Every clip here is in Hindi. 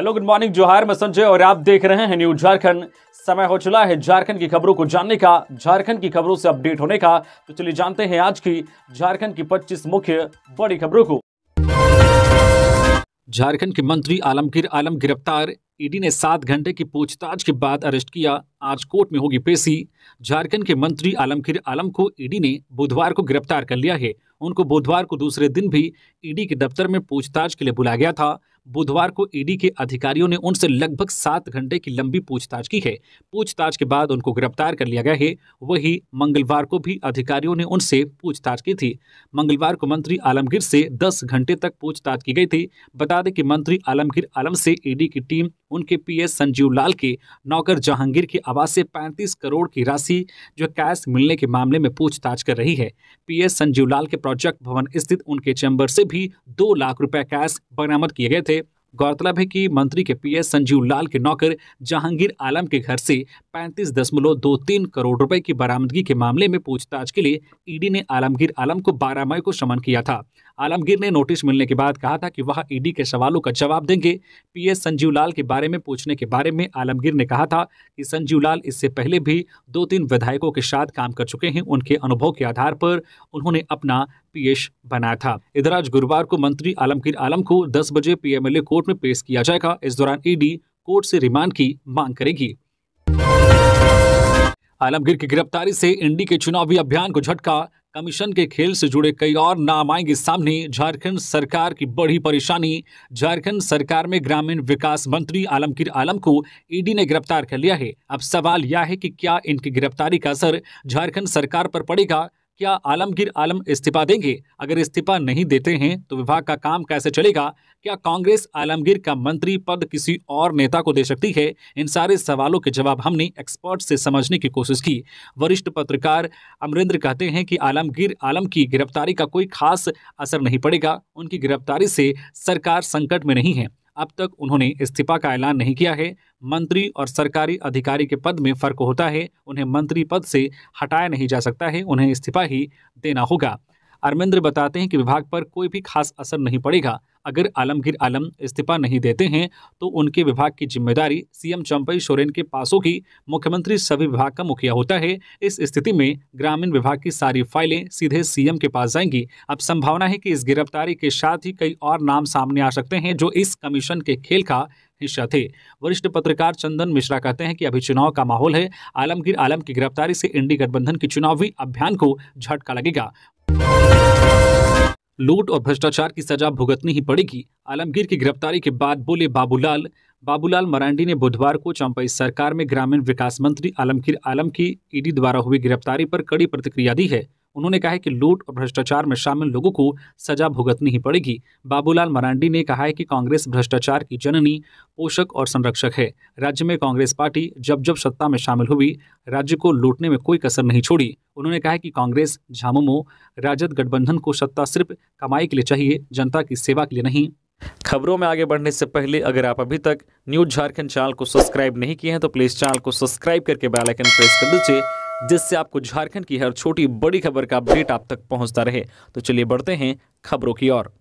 हेलो गुड मॉर्निंग जोहार मैं संजय और आप देख रहे हैं न्यूज झारखंड समय हो चला है झारखंड की खबरों को जानने का झारखंड की खबरों से अपडेट होने का तो चलिए जानते हैं आज की झारखंड की 25 मुख्य बड़ी खबरों को झारखंड के मंत्री आलमगीर आलम गिरफ्तार ईडी e ने सात घंटे की पूछताछ के बाद अरेस्ट किया आज कोर्ट में होगी पेशी झारखंड के मंत्री आलमगीर आलम को ईडी e ने बुधवार को गिरफ्तार कर लिया है उनको बुधवार को दूसरे दिन भी ईडी e के दफ्तर में पूछताछ के लिए बुलाया गया था बुधवार को ईडी e के अधिकारियों ने उनसे लगभग सात घंटे की लंबी पूछताछ की है पूछताछ के बाद उनको गिरफ्तार कर लिया गया है वही मंगलवार को भी अधिकारियों ने उनसे पूछताछ की थी मंगलवार को मंत्री आलमगीर से दस घंटे तक पूछताछ की गई थी बता दें कि मंत्री आलमगीर आलम से ईडी e की टीम उनके पी संजीव लाल के नौकर जहांगीर के आवास से पैंतीस करोड़ की राशि जो कैश मिलने के मामले में पूछताछ कर रही है पी संजीव लाल के प्रोजेक्ट भवन स्थित उनके चैम्बर से भी दो लाख रुपए कैश बरामद किए गए थे गौरतलब है कि मंत्री के पीएस संजीव लाल के नौकर जहांगीर आलम के घर से पैंतीस दशमलव दो तीन करोड़ रुपए की बरामदगी के मामले में पूछताछ के लिए ईडी ने आलमगीर आलम को 12 मई को समन किया था आलमगीर ने नोटिस मिलने के बाद कहा था कि वह ईडी के सवालों का जवाब देंगे पीएस संजीव लाल के बारे में पूछने के बारे में आलमगीर ने कहा था कि संजीव लाल इससे पहले भी दो तीन विधायकों के साथ काम कर चुके हैं उनके अनुभव के आधार पर उन्होंने अपना पीएस बनाया था इधर आज गुरुवार को मंत्री आलमगीर आलम को दस बजे पीएमएलए कोर्ट में पेश किया जाएगा इस दौरान ईडी कोर्ट से रिमांड की मांग करेगी आलमगीर की गिरफ्तारी से इंडी के चुनावी अभियान को झटका कमीशन के खेल से जुड़े कई और नाम आएंगे सामने झारखंड सरकार की बड़ी परेशानी झारखंड सरकार में ग्रामीण विकास मंत्री आलमगीर आलम को ईडी ने गिरफ्तार कर लिया है अब सवाल यह है कि क्या इनकी गिरफ्तारी का असर झारखंड सरकार पर पड़ेगा क्या आलमगीर आलम इस्तीफा देंगे अगर इस्तीफा नहीं देते हैं तो विभाग का काम कैसे चलेगा क्या कांग्रेस आलमगीर का मंत्री पद किसी और नेता को दे सकती है इन सारे सवालों के जवाब हमने एक्सपर्ट से समझने की कोशिश की वरिष्ठ पत्रकार अमरेंद्र कहते हैं कि आलमगीर आलम की गिरफ्तारी का कोई खास असर नहीं पड़ेगा उनकी गिरफ्तारी से सरकार संकट में नहीं है अब तक उन्होंने इस्तीफा का ऐलान नहीं किया है मंत्री और सरकारी अधिकारी के पद में फर्क होता है उन्हें मंत्री पद से हटाया नहीं जा सकता है उन्हें इस्तीफा ही देना होगा अरविंद्र बताते हैं कि विभाग पर कोई भी खास असर नहीं पड़ेगा अगर आलमगीर आलम इस्तीफा नहीं देते हैं तो उनके विभाग की जिम्मेदारी सीएम चंपई सोरेन के पास होगी मुख्यमंत्री सभी विभाग का मुखिया होता है इस स्थिति में ग्रामीण विभाग की सारी फाइलें सीधे सीएम के पास जाएंगी अब संभावना है कि इस गिरफ्तारी के साथ ही कई और नाम सामने आ सकते हैं जो इस कमीशन के खेल का हिस्सा थे वरिष्ठ पत्रकार चंदन मिश्रा कहते हैं कि अभी चुनाव का माहौल है आलमगीर आलम की गिरफ्तारी से इंडी गठबंधन की चुनावी अभियान को झटका लगेगा लूट और भ्रष्टाचार की सजा भुगतनी ही पड़ेगी आलमगीर की गिरफ्तारी के बाद बोले बाबूलाल बाबूलाल मरांडी ने बुधवार को चंपई सरकार में ग्रामीण विकास मंत्री आलमगीर आलम की ईडी द्वारा हुई गिरफ्तारी पर कड़ी प्रतिक्रिया दी है उन्होंने कहा है कि लूट और भ्रष्टाचार में शामिल लोगों को सजा भुगतनी ही पड़ेगी बाबूलाल मरांडी ने कहा है कि कांग्रेस भ्रष्टाचार की जननी पोषक और संरक्षक है राज्य में कांग्रेस पार्टी जब जब सत्ता में शामिल हुई राज्य को लूटने में कोई कसर नहीं छोड़ी उन्होंने कहा कि कांग्रेस झामुमो राजद गठबंधन को सत्ता सिर्फ कमाई के लिए चाहिए जनता की सेवा के लिए नहीं खबरों में आगे बढ़ने से पहले अगर आप अभी तक न्यूज झारखंड चैनल को सब्सक्राइब नहीं किए हैं तो प्लीज चैनल को सब्सक्राइब करके बेल आइकन प्रेस कर दीजिए जिससे आपको झारखंड की हर छोटी बड़ी खबर का अपडेट आप तक पहुंचता रहे तो चलिए बढ़ते हैं खबरों की ओर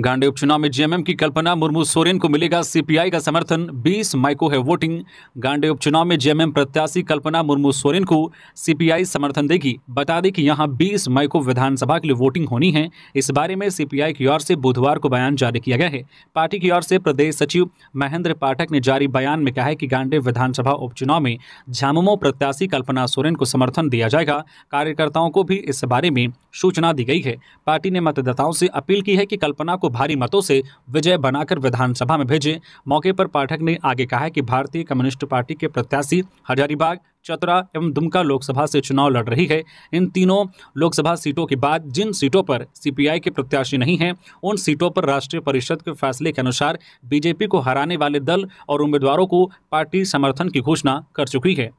गांडे उपचुनाव में जेएमएम की कल्पना मुर्मू सोरेन को मिलेगा सीपीआई का समर्थन 20 मई को है वोटिंग गांडे उपचुनाव में जेएमएम प्रत्याशी कल्पना मुर्मू सोरेन को सीपीआई समर्थन देगी बता दें कि यहां 20 मई को विधानसभा के लिए वोटिंग होनी है इस बारे में सीपीआई की ओर से बुधवार को बयान जारी किया गया है पार्टी की ओर से प्रदेश सचिव महेंद्र पाठक ने जारी बयान में कहा है कि गांडे विधानसभा उपचुनाव में झामुमो प्रत्याशी कल्पना सोरेन को समर्थन दिया जाएगा कार्यकर्ताओं को भी इस बारे में सूचना दी गई है पार्टी ने मतदाताओं से अपील की है कि कल्पना को भारी मतों से विजय बनाकर विधानसभा में भेजें मौके पर पाठक ने आगे कहा कि भारतीय कम्युनिस्ट पार्टी के प्रत्याशी हजारीबाग चतरा एवं दुमका लोकसभा से चुनाव लड़ रही है इन तीनों लोकसभा सीटों के बाद जिन सीटों पर सीपीआई के प्रत्याशी नहीं हैं उन सीटों पर राष्ट्रीय परिषद के फैसले के अनुसार बीजेपी को हराने वाले दल और उम्मीदवारों को पार्टी समर्थन की घोषणा कर चुकी है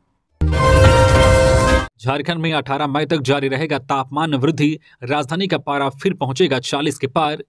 झारखंड में 18 मई तक जारी रहेगा तापमान वृद्धि राजधानी का पारा फिर पहुंचेगा 40 के पार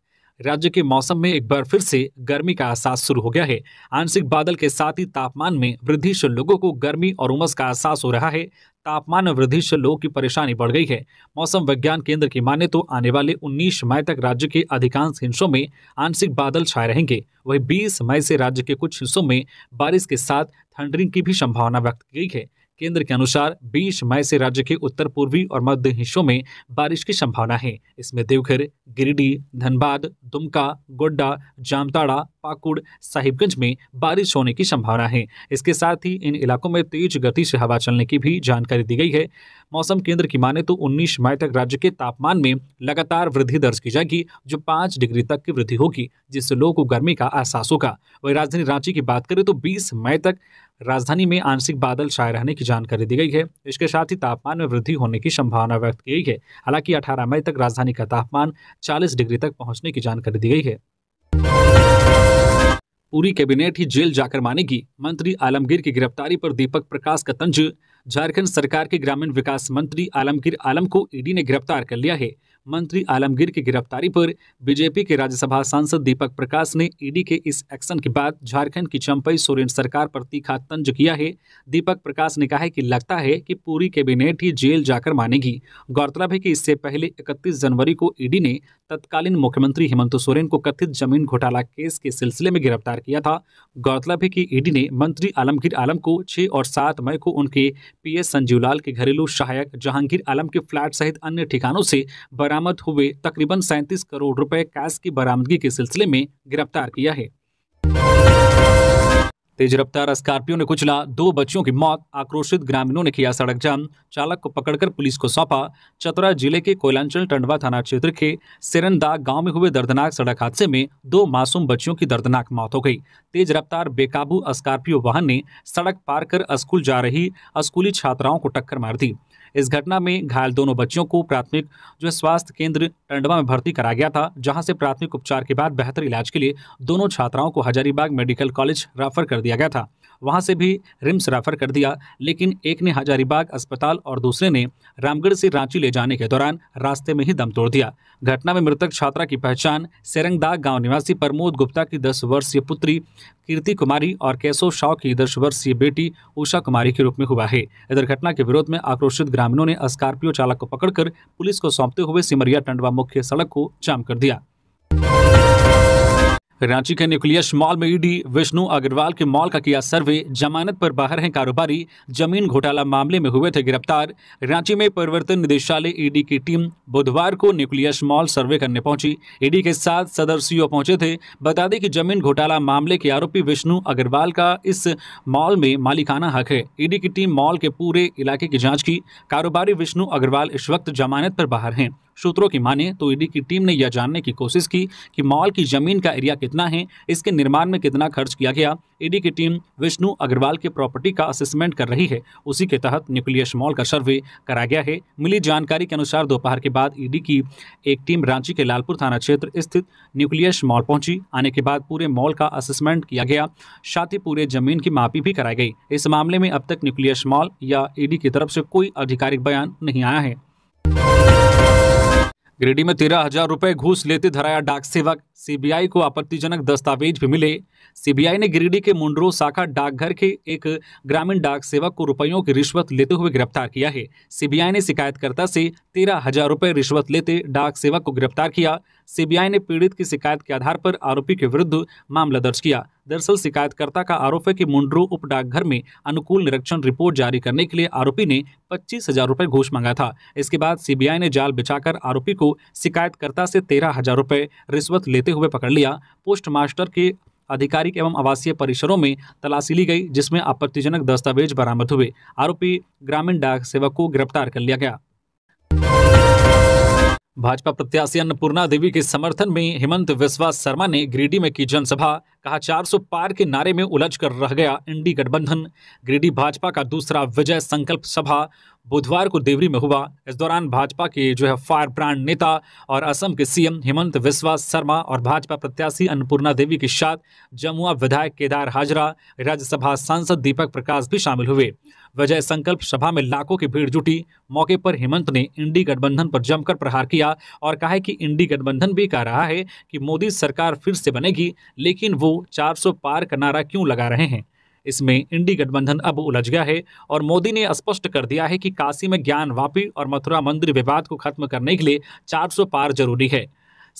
राज्य के मौसम में एक बार फिर से गर्मी का एहसास शुरू हो गया है आंशिक बादल के साथ ही तापमान में वृद्धि से लोगों को गर्मी और उमस का एहसास हो रहा है तापमान वृद्धि से लोगों की परेशानी बढ़ गई है मौसम विज्ञान केंद्र की माने तो आने वाले 19 मई तक राज्य के अधिकांश हिस्सों में आंशिक बादल छाए रहेंगे वही 20 मई से राज्य के कुछ हिस्सों में बारिश के साथ थंडरिंग की भी संभावना व्यक्त की गई है केंद्र के अनुसार 20 मई से राज्य के उत्तर पूर्वी और मध्य हिस्सों में बारिश की संभावना है इसमें देवघर गिरिडीह धनबाद दुमका गोड्डा जामताड़ा पाकुड़ साहिबगंज में बारिश होने की संभावना है इसके साथ ही इन इलाकों में तेज गति से हवा चलने की भी जानकारी दी गई है मौसम केंद्र की माने तो 19 मई तक राज्य के तापमान में लगातार वृद्धि दर्ज की जाएगी जो पाँच डिग्री तक की वृद्धि होगी जिससे लोगों को गर्मी का एहसास होगा वही राजधानी रांची की बात करें तो बीस मई तक राजधानी में आंशिक बादल छाए रहने की जानकारी दी गई है इसके साथ ही तापमान में वृद्धि होने की संभावना व्यक्त की गई है हालांकि 18 मई तक राजधानी का तापमान 40 डिग्री तक पहुंचने की जानकारी दी गई है पूरी कैबिनेट ही जेल जाकर मानेगी मंत्री आलमगीर की गिरफ्तारी पर दीपक प्रकाश का तंज झारखंड सरकार के ग्रामीण विकास मंत्री आलमगीर आलम को ईडी ने गिरफ्तार कर लिया है मंत्री आलमगीर की गिरफ्तारी पर बीजेपी के राज्यसभा सांसद दीपक प्रकाश ने ईडी के इस एक्शन के बाद झारखंड की चंपई सोरेन सरकार पर तीखा तंज किया है दीपक प्रकाश ने कहा है कि लगता है कि पूरी कैबिनेट ही जेल जाकर मानेगी गौरतलब है कि इससे पहले 31 जनवरी को ईडी ने तत्कालीन मुख्यमंत्री हेमंत सोरेन को कथित जमीन घोटाला केस के सिलसिले में गिरफ्तार किया था गौरतलब है कि ईडी ने मंत्री आलमगीर आलम को 6 और 7 मई को उनके पीएस संजीवलाल के घरेलू सहायक जहांगीर आलम के फ्लैट सहित अन्य ठिकानों से बरामद हुए तकरीबन सैंतीस करोड़ रुपए कैश की बरामदगी के सिलसिले में गिरफ्तार किया है तेज रफ्तार स्कॉर्पियो ने कुचला दो बच्चियों की मौत आक्रोशित ग्रामीणों ने किया सड़क जाम चालक को पकड़कर पुलिस को सौंपा चतरा जिले के कोयलांचल टंडवा थाना क्षेत्र के सिरनदाग गांव में हुए दर्दनाक सड़क हादसे में दो मासूम बच्चियों की दर्दनाक मौत हो गई तेज रफ्तार बेकाबू स्कॉर्पियो वाहन ने सड़क पार कर स्कूल जा रही स्कूली छात्राओं को टक्कर मार दी इस घटना में घायल दोनों बच्चियों को प्राथमिक जो स्वास्थ्य केंद्र टंडवा में भर्ती कराया गया था जहां से प्राथमिक उपचार के बाद बेहतर इलाज के लिए दोनों छात्राओं को हजारीबाग मेडिकल कॉलेज रेफर कर दिया गया था वहाँ से भी रिम्स रेफर कर दिया लेकिन एक ने हजारीबाग अस्पताल और दूसरे ने रामगढ़ से रांची ले जाने के दौरान रास्ते में ही दम तोड़ दिया घटना में मृतक छात्रा की पहचान सेरंगदाग गांव निवासी प्रमोद गुप्ता की दस वर्षीय पुत्री कीर्ति कुमारी और केशव शाव की दस वर्षीय बेटी उषा कुमारी के रूप में हुआ है इधर घटना के विरोध में आक्रोशित ग्रामीणों ने स्कॉर्पियो चालक को पकड़कर पुलिस को सौंपते हुए सिमरिया टंडवा मुख्य सड़क को जाम कर दिया रांची के न्यूक्लियस मॉल में ईडी विष्णु अग्रवाल के मॉल का किया सर्वे जमानत पर बाहर हैं कारोबारी जमीन घोटाला मामले में हुए थे गिरफ्तार रांची में परिवर्तन निदेशालय ईडी की टीम बुधवार को न्यूक्लियस मॉल सर्वे करने पहुंची ईडी के साथ सदर सीओ पहुंचे थे बता दें कि जमीन घोटाला मामले के आरोपी विष्णु अग्रवाल का इस मॉल में मालिकाना हक है ईडी की टीम मॉल के पूरे इलाके की जाँच की कारोबारी विष्णु अग्रवाल इस वक्त जमानत पर बाहर हैं सूत्रों की माने तो ईडी की टीम ने यह जानने की कोशिश की कि मॉल की जमीन का एरिया कितना है इसके निर्माण में कितना खर्च किया गया ईडी की टीम विष्णु अग्रवाल की प्रॉपर्टी का असेसमेंट कर रही है उसी के तहत न्यूक्लियस मॉल का सर्वे कराया गया है मिली जानकारी के अनुसार दोपहर के बाद ईडी की एक टीम रांची के लालपुर थाना क्षेत्र स्थित न्यूक्लियस मॉल पहुंची आने के बाद पूरे मॉल का असेसमेंट किया गया साथ ही पूरे जमीन की मापी भी कराई गई इस मामले में अब तक न्यूक्लियस मॉल या ईडी की तरफ से कोई आधिकारिक बयान नहीं आया है गिरिडीह में तेरह हजार रुपए घूस लेते धराया डाक सेवक सीबीआई को आपत्तिजनक दस्तावेज भी मिले सीबीआई ने गिरिडीह के मुंडरो शाखा डाकघर के एक ग्रामीण डाक सेवक को रुपयों की रिश्वत लेते हुए गिरफ्तार किया है सीबीआई ने शिकायतकर्ता से तेरह हजार रुपए रिश्वत लेते डाक सेवक को गिरफ्तार किया सीबीआई ने पीड़ित की शिकायत के आधार पर आरोपी के विरुद्ध मामला दर्ज किया दरअसल शिकायतकर्ता का आरोप है कि मुंडरू उप डाकघर में अनुकूल निरीक्षण रिपोर्ट जारी करने के लिए आरोपी ने पच्चीस हजार रुपये घूस मांगा था इसके बाद सीबीआई ने जाल बिछाकर आरोपी को शिकायतकर्ता से तेरह हजार रुपये रिश्वत लेते हुए पकड़ लिया पोस्ट मास्टर के आधिकारिक एवं आवासीय परिसरों में तलाशी ली गई जिसमें आपत्तिजनक दस्तावेज बरामद हुए आरोपी ग्रामीण डाक सेवक को गिरफ्तार कर लिया गया भाजपा प्रत्याशी अन्नपूर्णा देवी के समर्थन में हेमंत विश्वा शर्मा ने गिरिडीह में की जनसभा कहा 400 पार के नारे में उलझ कर रह गया इंडी गठबंधन ग्रीडी भाजपा का दूसरा विजय संकल्प सभा बुधवार को देवरी में हुआ इस दौरान भाजपा के जो है फायर ब्रांड नेता और असम के सीएम हेमंत विश्वास शर्मा और भाजपा प्रत्याशी अन्नपूर्णा देवी के साथ जमुआ विधायक केदार हाजरा राज्यसभा सांसद दीपक प्रकाश भी शामिल हुए विजय संकल्प सभा में लाखों की भीड़ जुटी मौके पर हेमंत ने इंडी गठबंधन पर जमकर प्रहार किया और कहा कि इंडी गठबंधन भी कह रहा है कि मोदी सरकार फिर से बनेगी लेकिन वो 400 पार का नारा क्यों लगा रहे हैं इसमें इंडी गठबंधन अब उलझ गया है और मोदी ने स्पष्ट कर दिया है कि काशी में ज्ञान वापी और मथुरा मंदिर विवाद को खत्म करने के लिए चार पार जरूरी है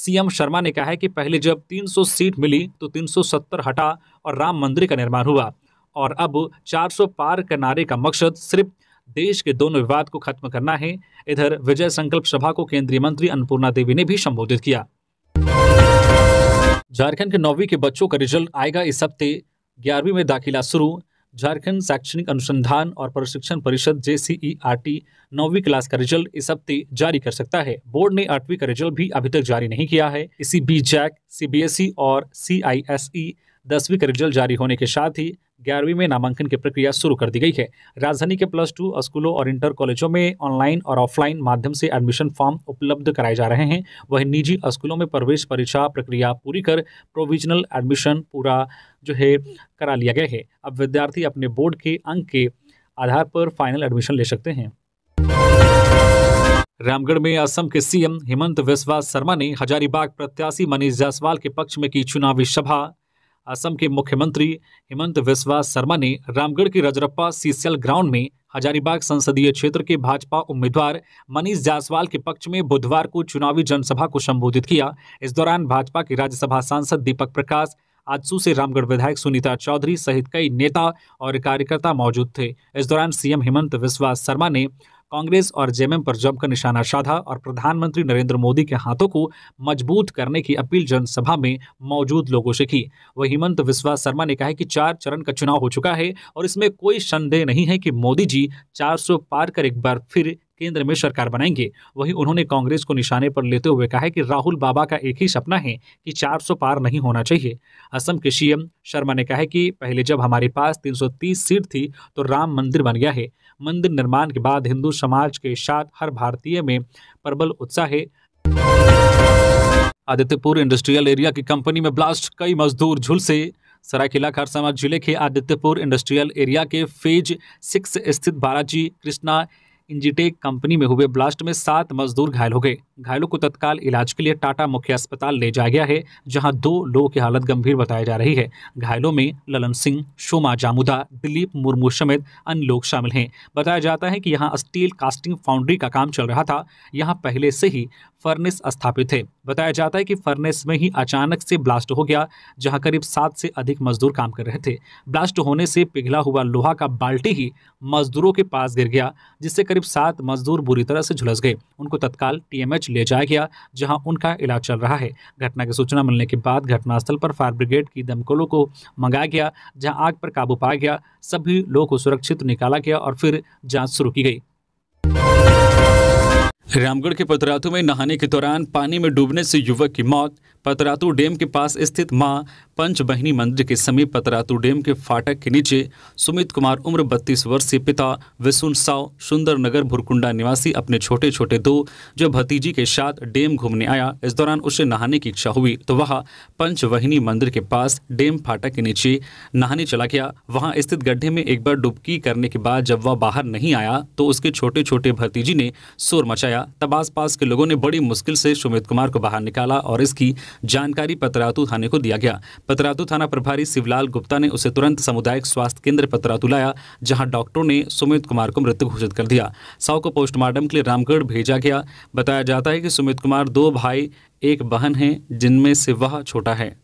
सीएम शर्मा ने कहा है कि पहले जब 300 सीट मिली तो 370 हटा और राम मंदिर का निर्माण हुआ और अब 400 पार के नारे का मकसद सिर्फ देश के दोनों विवाद को खत्म करना है इधर विजय संकल्प सभा को केंद्रीय मंत्री अन्नपूर्णा देवी ने भी संबोधित किया झारखंड के नौवीं के बच्चों का रिजल्ट आएगा इस हफ्ते ग्यारहवीं में दाखिला शुरू झारखंड शैक्षणिक अनुसंधान और प्रशिक्षण परिषद जे सी नौवीं क्लास का रिजल्ट इस हफ्ते जारी कर सकता है बोर्ड ने आठवीं का रिजल्ट भी अभी तक जारी नहीं किया है इसी बीच जैक सी और सी ई दसवीं का रिजल्ट जारी होने के साथ ही ग्यारहवीं में नामांकन की प्रक्रिया शुरू कर दी गई है राजधानी के प्लस टू स्कूलों और इंटर कॉलेजों में ऑनलाइन और ऑफलाइन माध्यम से एडमिशन फॉर्म उपलब्ध कराए जा रहे हैं वहीं निजी स्कूलों में प्रवेश परीक्षा प्रक्रिया पूरी कर प्रोविजनल एडमिशन पूरा जो है करा लिया गया है अब विद्यार्थी अपने बोर्ड के अंक के आधार पर फाइनल एडमिशन ले सकते हैं रामगढ़ में असम के सीएम हेमंत बिस्वा शर्मा ने हजारीबाग प्रत्याशी मनीष जायसवाल के पक्ष में की चुनावी सभा असम के मुख्यमंत्री हेमंत बिस्वा शर्मा ने रामगढ़ के रजरप्पा सीसीएल ग्राउंड में हजारीबाग संसदीय क्षेत्र के भाजपा उम्मीदवार मनीष जायसवाल के पक्ष में बुधवार को चुनावी जनसभा को संबोधित किया इस दौरान भाजपा के राज्यसभा सांसद दीपक प्रकाश आजसू से रामगढ़ विधायक सुनीता चौधरी सहित कई नेता और कार्यकर्ता मौजूद थे इस दौरान सीएम हेमंत बिस्वा शर्मा ने कांग्रेस और जेएमएम पर जमकर निशाना साधा और प्रधानमंत्री नरेंद्र मोदी के हाथों को मजबूत करने की अपील जनसभा में मौजूद लोगों से की वह हेमंत विश्वास शर्मा ने कहा कि चार चरण का चुनाव हो चुका है और इसमें कोई संदेह नहीं है कि मोदी जी चार पार कर एक बार फिर केंद्र में सरकार बनाएंगे वहीं उन्होंने कांग्रेस को निशाने पर लेते हुए कहा है कि राहुल बाबा का एक ही सपना है कि 400 पार नहीं होना चाहिए असम के सीएम शर्मा ने कहा है कि पहले जब हमारे पास 330 सीट थी तो राम मंदिर बन गया है मंदिर निर्माण के बाद हिंदू समाज के साथ हर भारतीय में प्रबल उत्साह है आदित्यपुर इंडस्ट्रियल एरिया की कंपनी में ब्लास्ट कई मजदूर झुलसे सरायकिला खरसावा जिले के आदित्यपुर इंडस्ट्रियल एरिया के फेज सिक्स स्थित बालाजी कृष्णा इंजीटेक कंपनी में हुए ब्लास्ट में सात मजदूर घायल हो गए घायलों को तत्काल इलाज के लिए टाटा मुख्य अस्पताल ले जाया गया है जहां दो लोगों की हालत गंभीर बताई जा रही है घायलों में ललन सिंह शोमा जामुदा दिलीप मुर्मू समेत अन्य लोग शामिल हैं बताया जाता है कि यहाँ स्टील कास्टिंग फाउंड्री का काम चल रहा था यहाँ पहले से ही फर्नेस स्थापित है बताया जाता है कि फर्नेस में ही अचानक से ब्लास्ट हो गया जहां करीब सात से अधिक मजदूर काम कर रहे थे ब्लास्ट होने से पिघला हुआ लोहा का बाल्टी ही मजदूरों के पास गिर गया जिससे करीब सात मजदूर बुरी तरह से झुलस गए उनको तत्काल टीएमएच ले जाया गया जहाँ उनका इलाज चल रहा है घटना की सूचना मिलने के बाद घटनास्थल पर फायर ब्रिगेड की दमकलों को मंगाया गया जहाँ आग पर काबू पाया गया सभी लोगों को सुरक्षित निकाला गया और फिर जाँच शुरू की गई रामगढ़ के पतरातू में नहाने के दौरान पानी में डूबने से युवक की मौत पतरातू डैम के पास स्थित मां पंच बहिनी मंदिर के समीप पतरातू डैम के फाटक के नीचे सुमित कुमार उम्र 32 वर्ष से पिता विसुन साव सुंदर नगर भुरकुंडा निवासी अपने छोटे छोटे दो जो भतीजी के साथ डैम घूमने आया इस दौरान उसे नहाने की इच्छा हुई तो वह पंच पंचवहिनी मंदिर के पास डैम फाटक के नीचे नहाने चला गया वहाँ स्थित गड्ढे में एक बार डुबकी करने के बाद जब वह बाहर नहीं आया तो उसके छोटे छोटे भतीजी ने शोर मचाया तब आस के लोगों ने बड़ी मुश्किल से सुमित कुमार को बाहर निकाला और इसकी जानकारी पतरातू थाने को दिया गया पतरातू थाना प्रभारी शिवलाल गुप्ता ने उसे तुरंत सामुदायिक स्वास्थ्य केंद्र पतरातू लाया जहां डॉक्टरों ने सुमित कुमार को मृत घोषित कर दिया शव को पोस्टमार्टम के लिए रामगढ़ भेजा गया बताया जाता है कि सुमित कुमार दो भाई एक बहन है जिनमें से वह छोटा है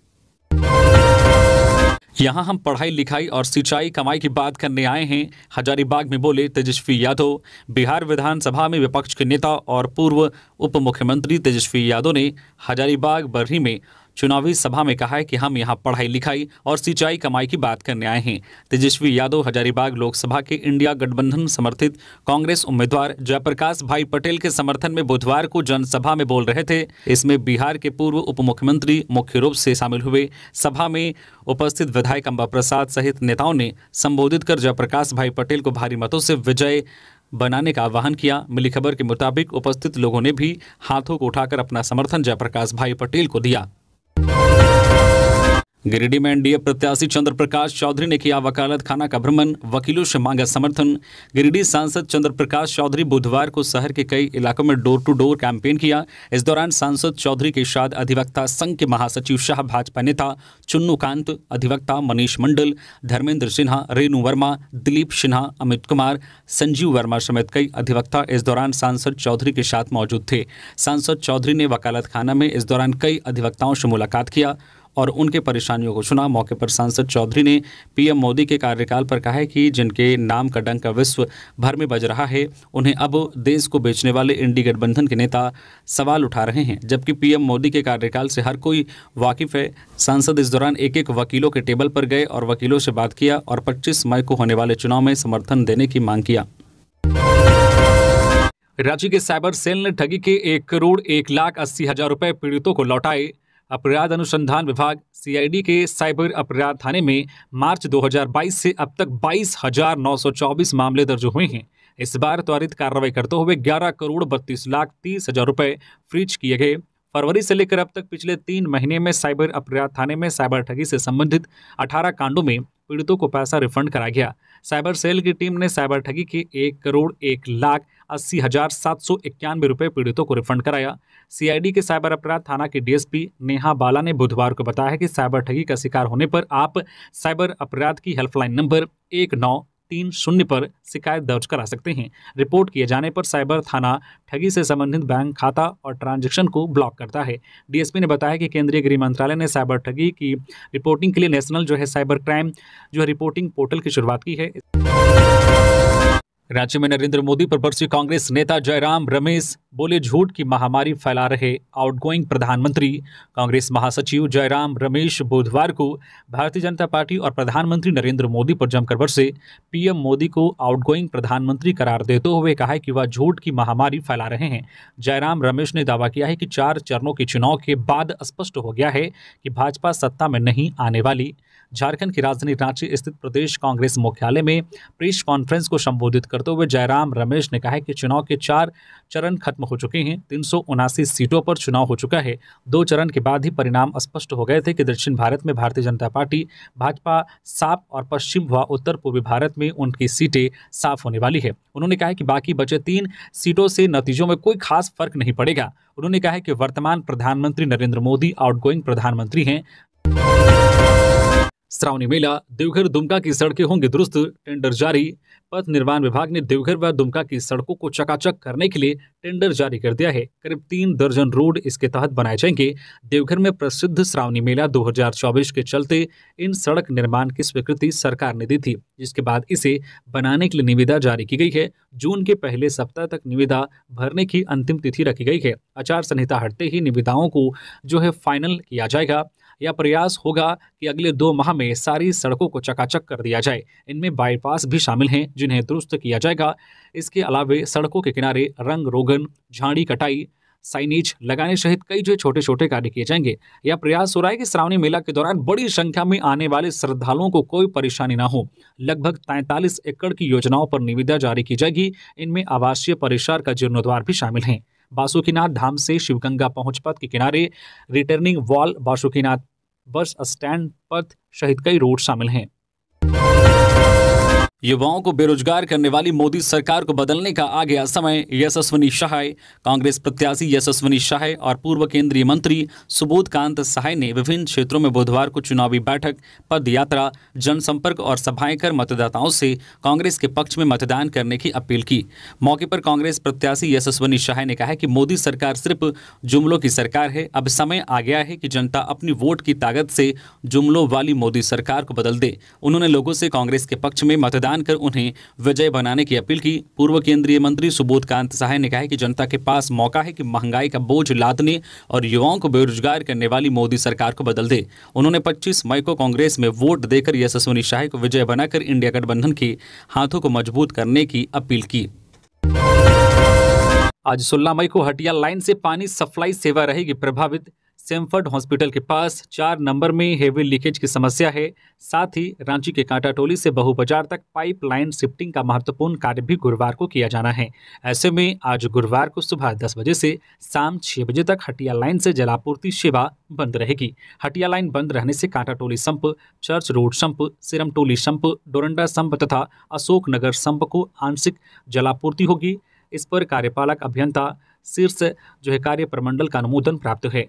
यहाँ हम पढ़ाई लिखाई और सिंचाई कमाई की बात करने आए हैं हजारीबाग में बोले तेजस्वी यादव बिहार विधानसभा में विपक्ष के नेता और पूर्व उप मुख्यमंत्री तेजस्वी यादव ने हजारीबाग बरही में चुनावी सभा में कहा है कि हम यहाँ पढ़ाई लिखाई और सिंचाई कमाई की बात करने आए हैं तेजस्वी यादव हजारीबाग लोकसभा के इंडिया गठबंधन समर्थित कांग्रेस उम्मीदवार जयप्रकाश भाई पटेल के समर्थन में बुधवार को जनसभा में बोल रहे थे इसमें बिहार के पूर्व उप मुख्यमंत्री मुख्य रूप से शामिल हुए सभा में उपस्थित विधायक अम्बा प्रसाद सहित नेताओं ने संबोधित कर जयप्रकाश भाई पटेल को भारी मतों से विजय बनाने का आह्वान किया मिली खबर के मुताबिक उपस्थित लोगों ने भी हाथों को उठाकर अपना समर्थन जयप्रकाश भाई पटेल को दिया Thank you. गिरिडीह में एनडीए प्रत्याशी चंद्र प्रकाश चौधरी ने किया वकालत खाना का भ्रमण वकीलों से मांगा समर्थन गिरिडीह सांसद चंद्र प्रकाश चौधरी बुधवार को शहर के कई इलाकों में डोर टू डोर कैंपेन किया इस दौरान सांसद चौधरी के शाद अधिवक्ता संघ के महासचिव शाह भाजपा नेता चुन्नू कांत अधिवक्ता मनीष मंडल धर्मेंद्र सिन्हा रेणु वर्मा दिलीप सिन्हा अमित कुमार संजीव वर्मा समेत कई अधिवक्ता इस दौरान सांसद चौधरी के साथ मौजूद थे सांसद चौधरी ने वकालत खाना में इस दौरान कई अधिवक्ताओं से मुलाकात किया और उनके परेशानियों को सुना मौके पर सांसद चौधरी ने पीएम मोदी के कार्यकाल पर कहा है कि जिनके नाम का डंक विश्व भर में बज रहा है उन्हें अब देश को बेचने वाले इंडी गठबंधन के नेता सवाल उठा रहे हैं जबकि पीएम मोदी के कार्यकाल से हर कोई वाकिफ है सांसद इस दौरान एक एक वकीलों के टेबल पर गए और वकीलों से बात किया और पच्चीस मई को होने वाले चुनाव में समर्थन देने की मांग किया रांची के साइबर सेल ने ठगी के एक करोड़ एक लाख अस्सी हजार रुपए पीड़ितों को लौटाए अपराध अनुसंधान विभाग सीआईडी के साइबर अपराध थाने में मार्च 2022 से अब तक 22,924 मामले दर्ज हुए हैं इस बार त्वरित कार्रवाई करते हुए 11 करोड़ बत्तीस लाख तीस हजार रुपये फ्रीज किए गए फरवरी से लेकर अब तक पिछले तीन महीने में साइबर अपराध थाने में साइबर ठगी से संबंधित 18 कांडों में पीड़ितों को पैसा रिफंड कराया गया साइबर सेल की टीम ने साइबर ठगी के एक करोड़ एक लाख अस्सी हजार सात सौ इक्यानवे रुपये पीड़ितों को रिफंड कराया सीआईडी के साइबर अपराध थाना के डीएसपी नेहा बाला ने बुधवार को बताया कि साइबर ठगी का शिकार होने पर आप साइबर अपराध की हेल्पलाइन नंबर एक नौ तीन शून्य पर शिकायत दर्ज करा सकते हैं रिपोर्ट किए जाने पर साइबर थाना ठगी से संबंधित बैंक खाता और ट्रांजैक्शन को ब्लॉक करता है डीएसपी ने बताया कि केंद्रीय गृह मंत्रालय ने साइबर ठगी की रिपोर्टिंग के लिए नेशनल जो है साइबर क्राइम जो है रिपोर्टिंग पोर्टल की शुरुआत की है राज्य में नरेंद्र मोदी पर बरसी कांग्रेस नेता जयराम रमेश बोले झूठ की महामारी फैला रहे आउटगोइंग प्रधानमंत्री कांग्रेस महासचिव जयराम रमेश बुधवार को भारतीय जनता पार्टी और प्रधानमंत्री नरेंद्र मोदी पर जमकर बरसे पीएम मोदी को आउटगोइंग प्रधानमंत्री करार देते हुए कहा कि वह झूठ की महामारी फैला रहे हैं जयराम रमेश ने दावा किया है कि चार चरणों के चुनाव के बाद स्पष्ट हो गया है कि भाजपा सत्ता में नहीं आने वाली झारखंड की राजधानी रांची स्थित प्रदेश कांग्रेस मुख्यालय में प्रेस कॉन्फ्रेंस को संबोधित करते हुए जयराम रमेश ने कहा कि चुनाव के चार चरण खत्म हो चुके हैं तीन सीटों पर चुनाव हो चुका है दो चरण के बाद ही परिणाम स्पष्ट हो गए थे कि दक्षिण भारत में भारतीय जनता पार्टी भाजपा साफ और पश्चिम व उत्तर पूर्वी भारत में उनकी सीटें साफ होने वाली है उन्होंने कहा कि बाकी बचे तीन सीटों से नतीजों में कोई खास फर्क नहीं पड़ेगा उन्होंने कहा कि वर्तमान प्रधानमंत्री नरेंद्र मोदी आउटगोइंग प्रधानमंत्री हैं श्रावणी मेला देवघर दुमका की सड़कें होंगी दुरुस्त टेंडर जारी पथ निर्माण विभाग ने देवघर व दुमका की सड़कों को चकाचक करने के लिए टेंडर जारी कर दिया है करीब तीन दर्जन रोड इसके तहत बनाए जाएंगे देवघर में प्रसिद्ध श्रावणी मेला 2024 के चलते इन सड़क निर्माण की स्वीकृति सरकार ने दी थी जिसके बाद इसे बनाने के लिए निविदा जारी की गई है जून के पहले सप्ताह तक निविदा भरने की अंतिम तिथि रखी गई है आचार संहिता हटते ही निविदाओं को जो है फाइनल किया जाएगा यह प्रयास होगा कि अगले दो माह में सारी सड़कों को चकाचक कर दिया जाए इनमें बाईपास भी शामिल हैं जिन्हें दुरुस्त किया जाएगा इसके अलावे सड़कों के किनारे रंग रोगन झाड़ी कटाई साइनेज लगाने सहित कई जो छोटे छोटे कार्य किए जाएंगे यह प्रयास हो रहा है कि श्रावणी मेला के दौरान बड़ी संख्या में आने वाले श्रद्धालुओं को कोई परेशानी ना हो लगभग तैंतालीस एकड़ की योजनाओं पर निविदा जारी की जाएगी इनमें आवासीय परिसर का जीर्णोद्वार भी शामिल है बासुकीनाथ धाम से शिवगंगा पहुंच पथ के किनारे returning wall Basukinath bus stand पथ सहित कई रोड शामिल हैं युवाओं को बेरोजगार करने वाली मोदी सरकार को बदलने का आ गया समय यशस्वनी सहाय कांग्रेस प्रत्याशी यशस्वनी सहाय और पूर्व केंद्रीय मंत्री सुबोध कांत सहाय ने विभिन्न क्षेत्रों में बुधवार को चुनावी बैठक पद यात्रा जनसंपर्क और सभाएं कर मतदाताओं से कांग्रेस के पक्ष में मतदान करने की अपील की मौके पर कांग्रेस प्रत्याशी यशस्वनी सहाय ने कहा कि मोदी सरकार सिर्फ जुमलों की सरकार है अब समय आ गया है कि जनता अपनी वोट की ताकत से जुमलों वाली मोदी सरकार को बदल दे उन्होंने लोगों से कांग्रेस के पक्ष में मतदान जानकर उन्हें विजय बनाने की अपील की पूर्व केंद्रीय मंत्री सुबोध कांत सहाय ने कहा कि जनता के पास मौका है कि महंगाई का बोझ लादने और युवाओं को बेरोजगार करने वाली मोदी सरकार को बदल दे उन्होंने पच्चीस मई को कांग्रेस में वोट देकर यशस्विनी शाह को विजय बनाकर इंडिया गठबंधन के हाथों को मजबूत करने की अपील की आज सोलह मई को हटिया लाइन से पानी सप्लाई सेवा रहेगी प्रभावित सेम्फर्ड हॉस्पिटल के पास चार नंबर में हेवी लीकेज की समस्या है साथ ही रांची के कांटा टोली से बहु बाजार तक पाइपलाइन शिफ्टिंग का महत्वपूर्ण कार्य भी गुरुवार को किया जाना है ऐसे में आज गुरुवार को सुबह दस बजे से शाम छह बजे तक हटिया लाइन से जलापूर्ति सेवा बंद रहेगी हटिया लाइन बंद रहने से Kanta Toli sump church road sump Siram Toli sump Doranda sump तथा अशोकनगर संप को आंशिक जलापूर्ति होगी इस पर कार्यपालक अभियंता शीर्ष जो है कार्य प्रमंडल का अनुमोदन प्राप्त है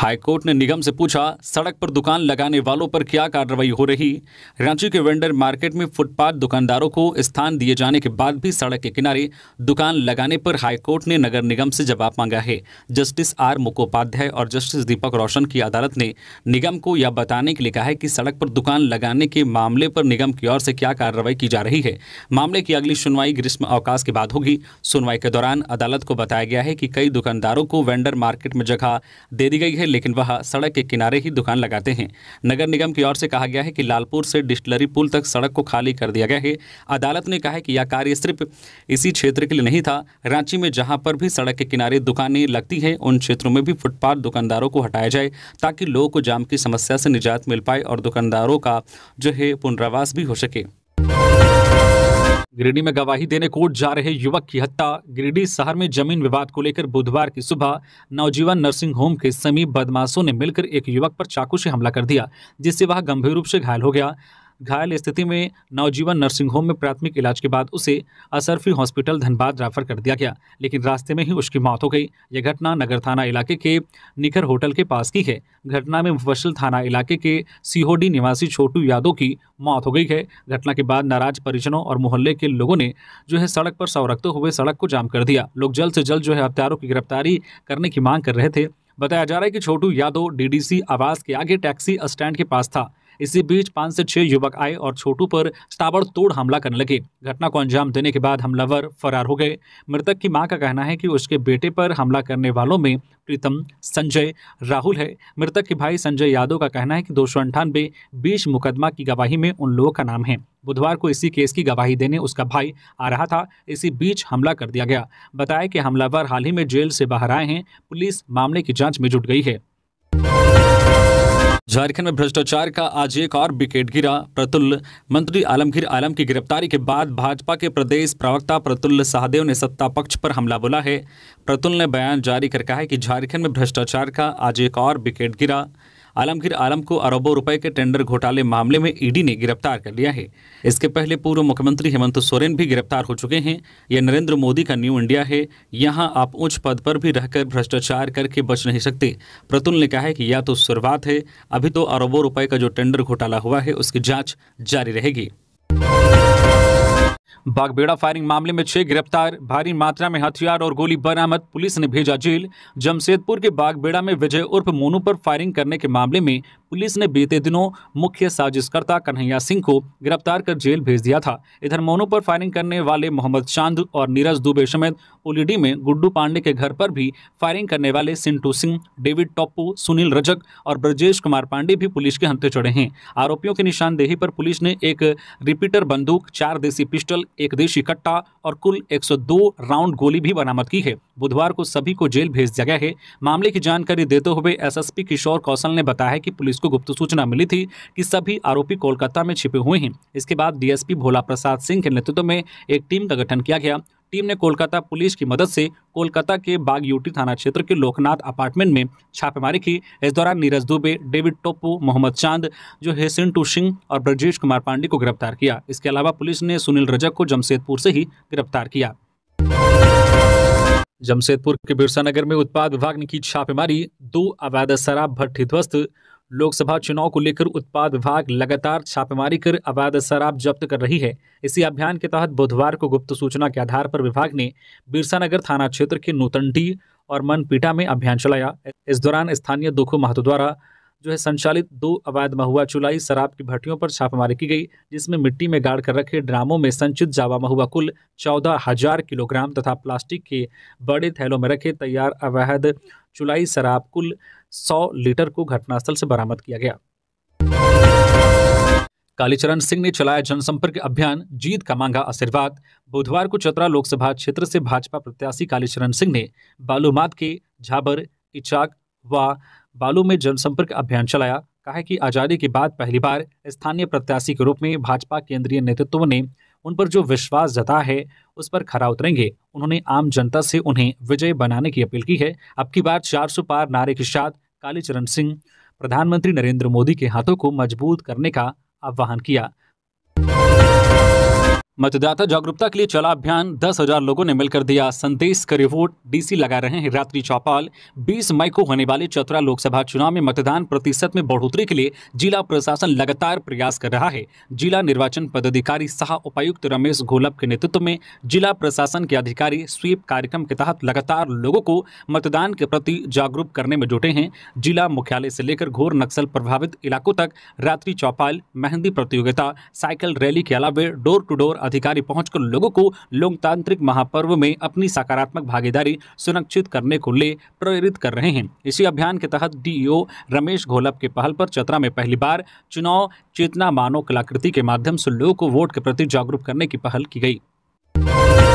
हाईकोर्ट ने निगम से पूछा सड़क पर दुकान लगाने वालों पर क्या कार्रवाई हो रही रांची के वेंडर मार्केट में फुटपाथ दुकानदारों को स्थान दिए जाने के बाद भी सड़क के किनारे दुकान लगाने पर हाईकोर्ट ने नगर निगम से जवाब मांगा है जस्टिस आर मुखोपाध्याय और जस्टिस दीपक रोशन की अदालत ने निगम को यह बताने के लिए कहा है कि सड़क पर दुकान लगाने के मामले पर निगम की ओर से क्या कार्रवाई की जा रही है मामले की अगली सुनवाई ग्रीष्म अवकाश के बाद होगी सुनवाई के दौरान अदालत को बताया गया है कि कई दुकानदारों को वेंडर मार्केट में जगह दे दी गई है लेकिन वह सड़क के किनारे ही दुकान लगाते हैं नगर निगम की ओर से कहा गया है कि लालपुर से डिस्टलरी पुल तक सड़क को खाली कर दिया गया है अदालत ने कहा है कि यह कार्य सिर्फ इसी क्षेत्र के लिए नहीं था रांची में जहां पर भी सड़क के किनारे दुकानें लगती हैं उन क्षेत्रों में भी फुटपाथ दुकानदारों को हटाया जाए ताकि लोगों को जाम की समस्या से निजात मिल पाए और दुकानदारों का जो है पुनरावास भी हो सके गिरिडीह में गवाही देने कोर्ट जा रहे युवक की हत्या गिरिडीह शहर में जमीन विवाद को लेकर बुधवार की सुबह नवजीवन नर्सिंग होम के समीप बदमाशों ने मिलकर एक युवक पर चाकू से हमला कर दिया जिससे वह गंभीर रूप से घायल हो गया घायल स्थिति में नवजीवन नर्सिंग होम में प्राथमिक इलाज के बाद उसे असरफी हॉस्पिटल धनबाद रेफर कर दिया गया लेकिन रास्ते में ही उसकी मौत हो गई यह घटना नगर थाना इलाके के निखर होटल के पास की है घटना में मुफस्सिल थाना इलाके के सीहोडी निवासी छोटू यादव की मौत हो गई है घटना के बाद नाराज परिजनों और मोहल्ले के लोगों ने जो है सड़क पर सव रखते हुए सड़क को जाम कर दिया लोग जल्द से जल्द जो है हत्यारों की गिरफ्तारी करने की मांग कर रहे थे बताया जा रहा है कि छोटू यादव डीडीसी आवास के आगे टैक्सी स्टैंड के पास था इसी बीच पांच से छह युवक आए और छोटू पर ताबड़तोड़ हमला करने लगे घटना को अंजाम देने के बाद हमलावर फरार हो गए मृतक की मां का कहना है कि उसके बेटे पर हमला करने वालों में प्रीतम संजय राहुल है मृतक के भाई संजय यादव का कहना है कि दो सौ अंठानवे मुकदमा की गवाही में उन लोगों का नाम है बुधवार को इसी केस की गवाही देने उसका भाई आ रहा था इसी बीच हमला कर दिया गया बताया कि हमलावर हाल ही में जेल से बाहर आए हैं पुलिस मामले की जांच में जुट गई है झारखंड में भ्रष्टाचार का आज एक और विकेट गिरा प्रतुल मंत्री आलमगीर आलम की गिरफ्तारी के बाद भाजपा के प्रदेश प्रवक्ता प्रतुल सहदेव ने सत्ता पक्ष पर हमला बोला है प्रतुल ने बयान जारी कर कहा है कि झारखंड में भ्रष्टाचार का आज एक और विकेट गिरा आलमगीर आलम को अरबों रुपए के टेंडर घोटाले मामले में ईडी ने गिरफ्तार कर लिया है इसके पहले पूर्व मुख्यमंत्री हेमंत सोरेन भी गिरफ्तार हो चुके हैं यह नरेंद्र मोदी का न्यू इंडिया है यहाँ आप उच्च पद पर भी रहकर भ्रष्टाचार करके बच नहीं सकते प्रतुल ने कहा है कि या तो शुरुआत है अभी तो अरबों रुपए का जो टेंडर घोटाला हुआ है उसकी जाँच जारी रहेगी बागबेड़ा फायरिंग मामले में छह गिरफ्तार भारी मात्रा में हथियार और गोली बरामद पुलिस ने भेजा जेल जमशेदपुर के बागबेड़ा में विजय उर्फ मोनू पर फायरिंग करने के मामले में पुलिस ने बीते दिनों मुख्य साजिशकर्ता कन्हैया सिंह को गिरफ्तार कर जेल भेज दिया था इधर मोनू पर फायरिंग करने वाले मोहम्मद चांद और नीरज दुबे समेत ओलीडी में गुड्डू पांडे के घर पर भी फायरिंग करने वाले सिंटू सिंह डेविड टप्पू सुनील रजक और ब्रजेश कुमार पांडे भी पुलिस के हंते चढ़े हैं आरोपियों की निशानदेही पर पुलिस ने एक रिपीटर बंदूक चार देसी पिस्टल एक देशी कट्टा और कुल एक राउंड गोली भी बरामद की है बुधवार को सभी को जेल भेज दिया गया है मामले की जानकारी देते हुए एसएसपी किशोर कौशल ने बताया कि पुलिस को गुप्त सूचना मिली थी कि सभी आरोपी कोलकाता में छिपे हुए हैं इसके बाद डीएसपी भोला प्रसाद सिंह के नेतृत्व में एक टीम का गठन किया गया टीम ने कोलकाता पुलिस की मदद से कोलकाता के बागयूटी थाना क्षेत्र के लोकनाथ अपार्टमेंट में छापेमारी की इस दौरान नीरज दुबे डेविड टोप्पू मोहम्मद चांद जो है सिंटू सिंह और ब्रजेश कुमार पांडे को गिरफ्तार किया इसके अलावा पुलिस ने सुनील रजक को जमशेदपुर से ही गिरफ्तार किया जमशेदपुर के बिरसा नगर में उत्पाद विभाग ने की छापेमारी दो अवैध शराब भट्टी ध्वस्त लोकसभा चुनाव को लेकर उत्पाद विभाग लगातार छापेमारी कर अवैध शराब जब्त कर रही है इसी अभियान के तहत बुधवार को गुप्त सूचना के आधार पर विभाग ने बिरसानगर थाना क्षेत्र के नूतनडी और मनपीटा में अभियान चलाया इस दौरान स्थानीय दुखो महतो द्वारा जो है संचालित दो अवैध महुआ चुलाई शराब की भट्टियों पर छापेमारी की गई जिसमें मिट्टी में गाड़ कर रखे ड्रामों में संचित जावा महुआ कुल चौदह हजार किलोग्राम तथा प्लास्टिक के बड़े थैलों में रखे तैयार अवैध चुलाई शराब कुल सौ लीटर को घटनास्थल से बरामद किया गया कालीचरण सिंह ने चलाया जनसंपर्क अभियान जीत का मांगा आशीर्वाद बुधवार को चतरा लोकसभा क्षेत्र से भाजपा प्रत्याशी कालीचरण सिंह ने बालूमाद के झाबर इचाक व बालू में जनसंपर्क अभियान चलाया कहा कि आज़ादी के बाद पहली बार स्थानीय प्रत्याशी के रूप में भाजपा केंद्रीय नेतृत्व ने उन पर जो विश्वास जता है उस पर खरा उतरेंगे उन्होंने आम जनता से उन्हें विजय बनाने की अपील की है अब की बार चार पार नारे के साथ कालीचरण सिंह प्रधानमंत्री नरेंद्र मोदी के हाथों को मजबूत करने का आह्वान किया मतदाता जागरूकता के लिए चला अभियान दस हजार लोगों ने मिलकर दिया संदेश का रिपोर्ट डीसी लगा रहे हैं रात्रि चौपाल 20 मई को होने वाले चतरा लोकसभा चुनाव में मतदान प्रतिशत में बढ़ोतरी के लिए जिला प्रशासन लगातार प्रयास कर रहा है जिला निर्वाचन पदाधिकारी सह उपायुक्त रमेश घोलप के नेतृत्व में जिला प्रशासन के अधिकारी स्वीप कार्यक्रम के तहत लगातार लोगों को मतदान के प्रति जागरूक करने में जुटे हैं जिला मुख्यालय से लेकर घोर नक्सल प्रभावित इलाकों तक रात्रि चौपाल मेहंदी प्रतियोगिता साइकिल रैली के अलावे डोर टू डोर अधिकारी पहुंचकर लोगों को लोकतांत्रिक महापर्व में अपनी सकारात्मक भागीदारी सुनिश्चित करने को ले प्रेरित कर रहे हैं इसी अभियान के तहत डीईओ रमेश घोलप के पहल पर चतरा में पहली बार चुनाव चेतना मानव कलाकृति के माध्यम से लोगों को वोट के प्रति जागरूक करने की पहल की गई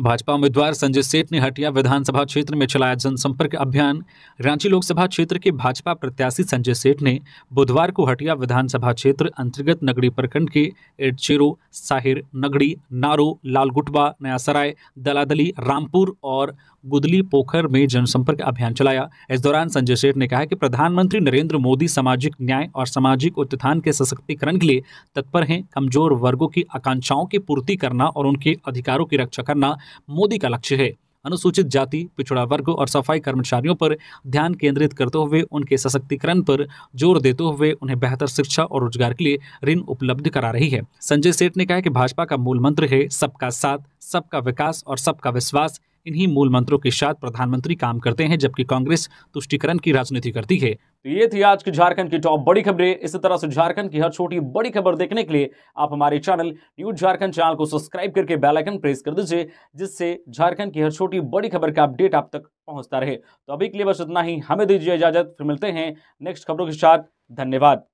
भाजपा उम्मीदवार संजय सेठ ने हटिया विधानसभा क्षेत्र में चलाया जनसंपर्क अभियान रांची लोकसभा क्षेत्र के भाजपा प्रत्याशी संजय सेठ ने बुधवार को हटिया विधानसभा क्षेत्र अंतर्गत नगड़ी प्रखंड के एडचेरो साहिर नगड़ी नारो लालगुटवा नयासराय दलादली रामपुर और गुदली पोखर में जनसंपर्क अभियान चलाया इस दौरान संजय सेठ ने कहा कि प्रधानमंत्री नरेंद्र मोदी सामाजिक न्याय और सामाजिक उत्थान के सशक्तिकरण के लिए तत्पर हैं कमजोर वर्गों की आकांक्षाओं की पूर्ति करना और उनके अधिकारों की रक्षा करना मोदी का लक्ष्य है अनुसूचित जाति पिछड़ा वर्ग और सफाई कर्मचारियों पर ध्यान केंद्रित करते हुए उनके सशक्तिकरण पर जोर देते हुए उन्हें बेहतर शिक्षा और रोजगार के लिए ऋण उपलब्ध करा रही है संजय सेठ ने कहा कि भाजपा का मूल मंत्र है सबका साथ सबका विकास और सबका विश्वास इन्हीं मूल मंत्रों के साथ प्रधानमंत्री काम करते हैं जबकि कांग्रेस तुष्टिकरण की राजनीति करती है तो ये थी आज की झारखंड की टॉप बड़ी खबरें इसी तरह से झारखंड की हर छोटी बड़ी खबर देखने के लिए आप हमारे चैनल न्यूज झारखंड चैनल को सब्सक्राइब करके बेल आइकन प्रेस कर दीजिए जिससे झारखंड की हर छोटी बड़ी खबर का अपडेट आप तक पहुंचता रहे तो अभी के लिए बस इतना ही हमें दीजिए इजाजत फिर मिलते हैं नेक्स्ट खबरों के साथ धन्यवाद